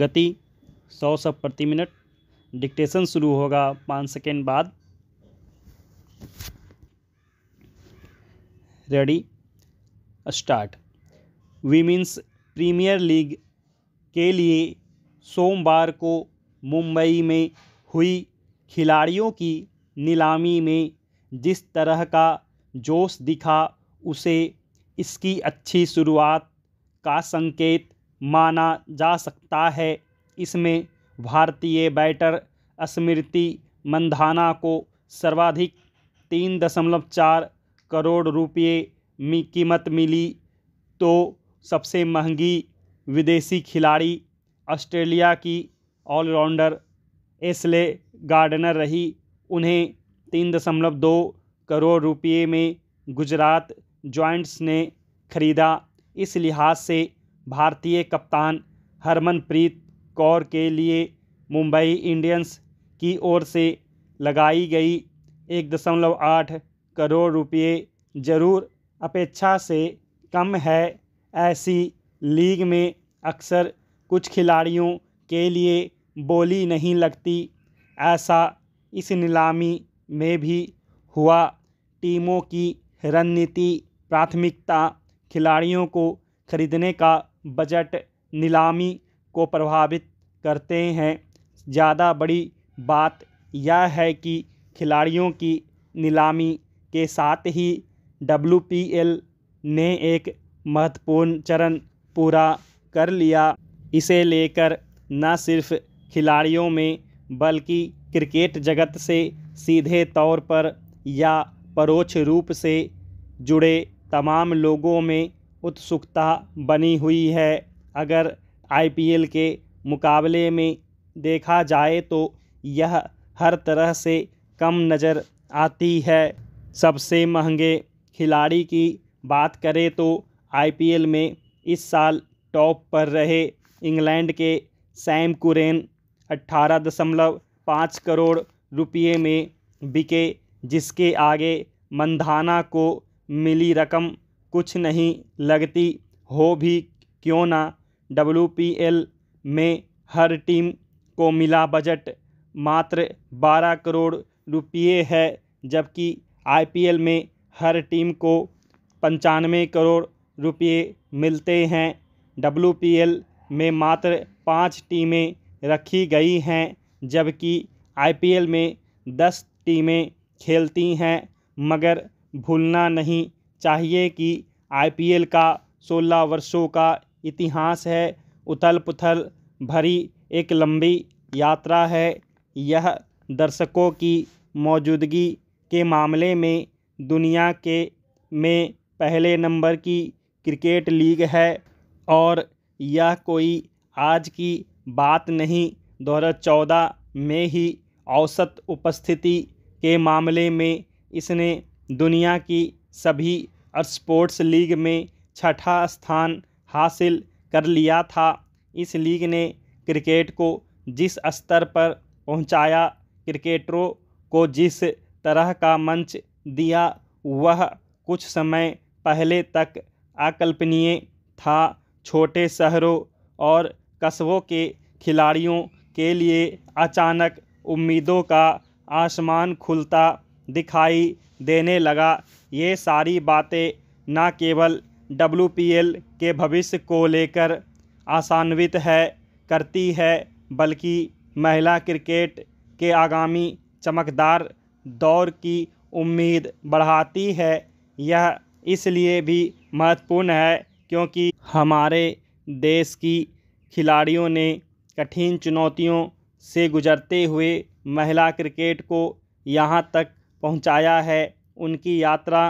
गति सौ सब प्रति मिनट डिक्टेशन शुरू होगा पाँच सेकेंड बाद ready start women's premier league के लिए सोमवार को मुंबई में हुई खिलाड़ियों की नीलामी में जिस तरह का जोश दिखा उसे इसकी अच्छी शुरुआत का संकेत माना जा सकता है इसमें भारतीय बैटर स्मृति मंधाना को सर्वाधिक तीन दशमलव चार करोड़ रुपये में कीमत मिली तो सबसे महंगी विदेशी खिलाड़ी ऑस्ट्रेलिया की ऑलराउंडर एसले गार्डनर रही उन्हें तीन दशमलव दो करोड़ रुपये में गुजरात जॉइंट्स ने खरीदा इस लिहाज से भारतीय कप्तान हरमनप्रीत कौर के लिए मुंबई इंडियंस की ओर से लगाई गई एक दशमलव आठ करोड़ रुपये जरूर अपेक्षा से कम है ऐसी लीग में अक्सर कुछ खिलाड़ियों के लिए बोली नहीं लगती ऐसा इस नीलामी में भी हुआ टीमों की रणनीति प्राथमिकता खिलाड़ियों को खरीदने का बजट नीलामी को प्रभावित करते हैं ज़्यादा बड़ी बात यह है कि खिलाड़ियों की नीलामी के साथ ही डब्ल्यू ने एक महत्वपूर्ण चरण पूरा कर लिया इसे लेकर न सिर्फ खिलाड़ियों में बल्कि क्रिकेट जगत से सीधे तौर पर या परोक्ष रूप से जुड़े तमाम लोगों में उत्सुकता बनी हुई है अगर आईपीएल के मुकाबले में देखा जाए तो यह हर तरह से कम नज़र आती है सबसे महंगे खिलाड़ी की बात करें तो आईपीएल में इस साल टॉप पर रहे इंग्लैंड के सैम कुरेन अट्ठारह दशमलव पाँच करोड़ रुपये में बिके जिसके आगे मंधाना को मिली रकम कुछ नहीं लगती हो भी क्यों ना डब्ल्यू पी एल में हर टीम को मिला बजट मात्र बारह करोड़ रुपये है जबकि आई पी एल में हर टीम को पंचानवे करोड़ रुपये मिलते हैं डब्ल्यू पी एल में मात्र पाँच टीमें रखी गई हैं जबकि आई पी एल में दस टीमें खेलती हैं मगर भूलना नहीं चाहिए कि आईपीएल का 16 वर्षों का इतिहास है उथल पुथल भरी एक लंबी यात्रा है यह दर्शकों की मौजूदगी के मामले में दुनिया के में पहले नंबर की क्रिकेट लीग है और यह कोई आज की बात नहीं 2014 में ही औसत उपस्थिति के मामले में इसने दुनिया की सभी स्पोर्ट्स लीग में छठा स्थान हासिल कर लिया था इस लीग ने क्रिकेट को जिस स्तर पर पहुंचाया क्रिकेटरों को जिस तरह का मंच दिया वह कुछ समय पहले तक अकल्पनीय था छोटे शहरों और कस्बों के खिलाड़ियों के लिए अचानक उम्मीदों का आसमान खुलता दिखाई देने लगा ये सारी बातें न केवल डब्ल्यू के भविष्य को लेकर आसान्वित है करती है बल्कि महिला क्रिकेट के आगामी चमकदार दौर की उम्मीद बढ़ाती है यह इसलिए भी महत्वपूर्ण है क्योंकि हमारे देश की खिलाड़ियों ने कठिन चुनौतियों से गुजरते हुए महिला क्रिकेट को यहाँ तक पहुंचाया है उनकी यात्रा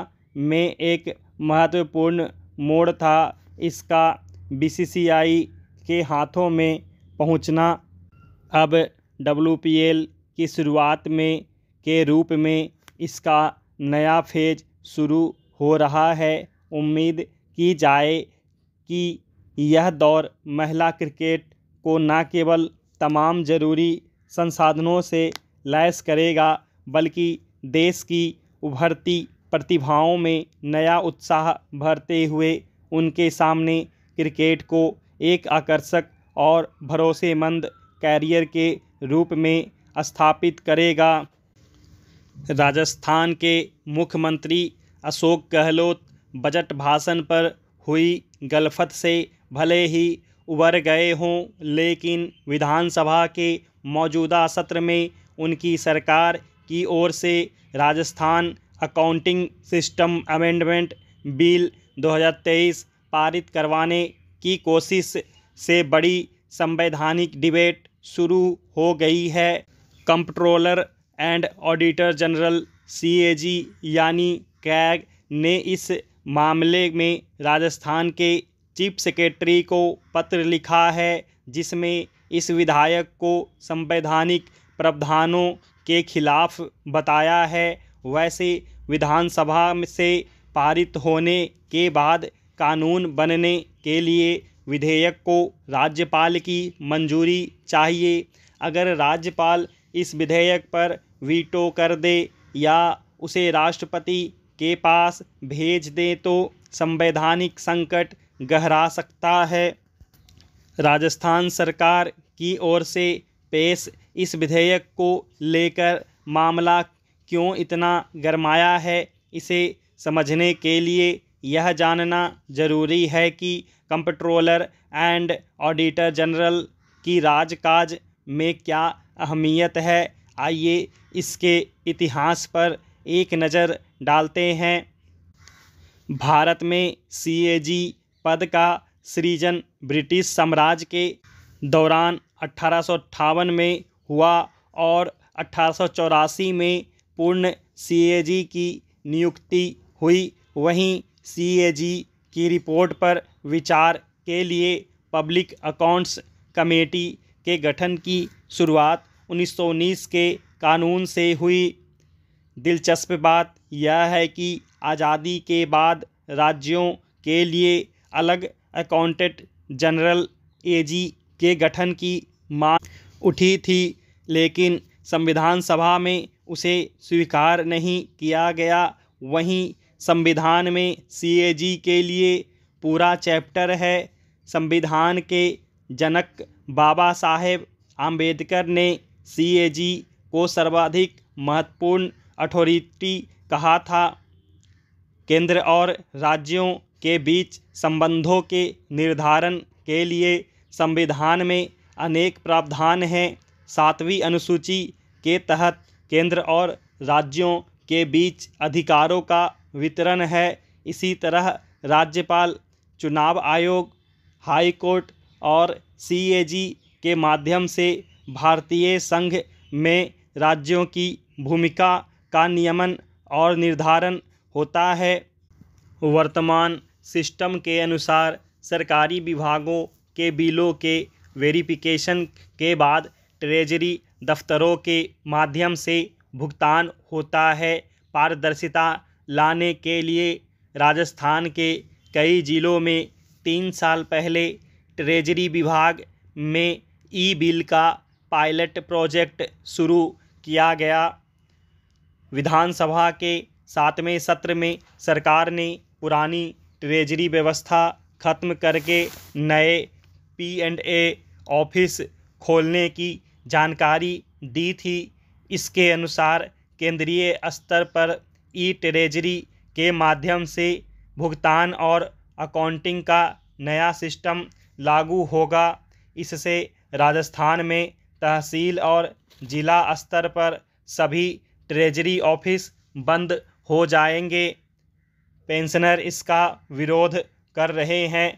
में एक महत्वपूर्ण मोड़ था इसका बीसीसीआई के हाथों में पहुंचना अब डब्ल्यूपीएल की शुरुआत में के रूप में इसका नया फेज शुरू हो रहा है उम्मीद की जाए कि यह दौर महिला क्रिकेट को न केवल तमाम ज़रूरी संसाधनों से लैस करेगा बल्कि देश की उभरती प्रतिभाओं में नया उत्साह भरते हुए उनके सामने क्रिकेट को एक आकर्षक और भरोसेमंद कैरियर के रूप में स्थापित करेगा राजस्थान के मुख्यमंत्री अशोक गहलोत बजट भाषण पर हुई गलफत से भले ही उबर गए हों लेकिन विधानसभा के मौजूदा सत्र में उनकी सरकार की ओर से Rajasthan accounting system amendment bill 2023 पारित करवाने की कोशिश से बड़ी संवैधानिक डिबेट शुरू हो गई है comptroller and auditor general CAG यानी कैग ने इस मामले में राजस्थान के चीफ सेक्रेटरी को पत्र लिखा है जिसमें इस विधायक को संवैधानिक प्रावधानों के खिलाफ बताया है वैसे विधानसभा से पारित होने के बाद कानून बनने के लिए विधेयक को राज्यपाल की मंजूरी चाहिए अगर राज्यपाल इस विधेयक पर वीटो कर दे या उसे राष्ट्रपति के पास भेज दें तो संवैधानिक संकट गहरा सकता है राजस्थान सरकार की ओर से पेश इस विधेयक को लेकर मामला क्यों इतना गरमाया है इसे समझने के लिए यह जानना जरूरी है कि कंप्ट्रोलर एंड ऑडिटर जनरल की राजकाज में क्या अहमियत है आइए इसके इतिहास पर एक नज़र डालते हैं भारत में सीएजी पद का सृजन ब्रिटिश साम्राज्य के दौरान अठारह में हुआ और अठारह में पूर्ण सीएजी की नियुक्ति हुई वहीं सीएजी की रिपोर्ट पर विचार के लिए पब्लिक अकाउंट्स कमेटी के गठन की शुरुआत 1919 के कानून से हुई दिलचस्प बात यह है कि आज़ादी के बाद राज्यों के लिए अलग अकाउंटेंट जनरल एजी के गठन की मांग उठी थी लेकिन संविधान सभा में उसे स्वीकार नहीं किया गया वहीं संविधान में सीएजी के लिए पूरा चैप्टर है संविधान के जनक बाबा साहेब आम्बेडकर ने सीएजी को सर्वाधिक महत्वपूर्ण अथॉरिटी कहा था केंद्र और राज्यों के बीच संबंधों के निर्धारण के लिए संविधान में अनेक प्रावधान हैं सातवीं अनुसूची के तहत केंद्र और राज्यों के बीच अधिकारों का वितरण है इसी तरह राज्यपाल चुनाव आयोग हाई कोर्ट और सीएजी के माध्यम से भारतीय संघ में राज्यों की भूमिका का नियमन और निर्धारण होता है वर्तमान सिस्टम के अनुसार सरकारी विभागों के बिलों के वेरिफिकेशन के बाद ट्रेजरी दफ्तरों के माध्यम से भुगतान होता है पारदर्शिता लाने के लिए राजस्थान के कई जिलों में तीन साल पहले ट्रेजरी विभाग में ई बिल का पायलट प्रोजेक्ट शुरू किया गया विधानसभा के सातवें सत्र में सरकार ने पुरानी ट्रेजरी व्यवस्था खत्म करके नए पी एंड ए ऑफिस खोलने की जानकारी दी थी इसके अनुसार केंद्रीय स्तर पर ई ट्रेजरी के माध्यम से भुगतान और अकाउंटिंग का नया सिस्टम लागू होगा इससे राजस्थान में तहसील और जिला स्तर पर सभी ट्रेजरी ऑफिस बंद हो जाएंगे पेंशनर इसका विरोध कर रहे हैं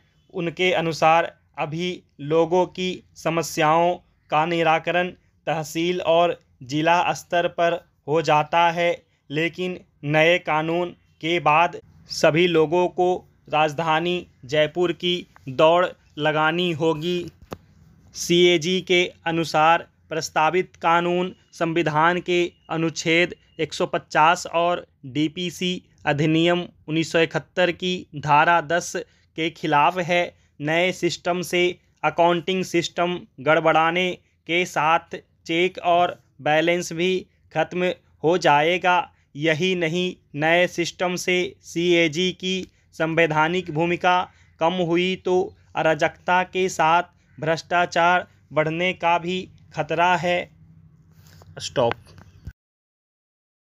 उनके अनुसार अभी लोगों की समस्याओं का निराकरण तहसील और ज़िला स्तर पर हो जाता है लेकिन नए कानून के बाद सभी लोगों को राजधानी जयपुर की दौड़ लगानी होगी सीएजी के अनुसार प्रस्तावित कानून संविधान के अनुच्छेद 150 और डीपीसी अधिनियम 1971 की धारा 10 के खिलाफ है नए सिस्टम से अकाउंटिंग सिस्टम गड़बड़ाने के साथ चेक और बैलेंस भी खत्म हो जाएगा यही नहीं नए सिस्टम से सीएजी की संवैधानिक भूमिका कम हुई तो अराजकता के साथ भ्रष्टाचार बढ़ने का भी खतरा है स्टॉप